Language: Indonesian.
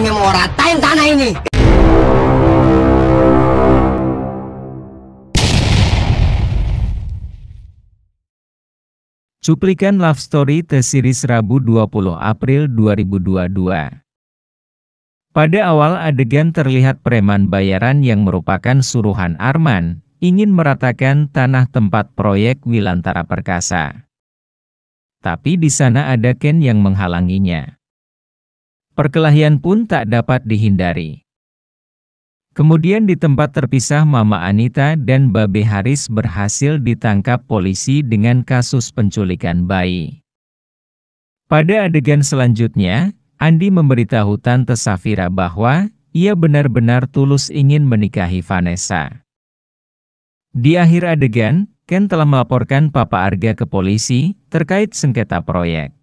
Kami mau ratain tanah ini. Cuplikan Love Story The Series Rabu 20 April 2022 Pada awal adegan terlihat preman bayaran yang merupakan suruhan Arman, ingin meratakan tanah tempat proyek Wilantara Perkasa. Tapi di sana ada Ken yang menghalanginya perkelahian pun tak dapat dihindari. Kemudian di tempat terpisah Mama Anita dan Babe Haris berhasil ditangkap polisi dengan kasus penculikan bayi. Pada adegan selanjutnya, Andi memberitahu Tante Safira bahwa ia benar-benar tulus ingin menikahi Vanessa. Di akhir adegan, Ken telah melaporkan Papa Arga ke polisi terkait sengketa proyek.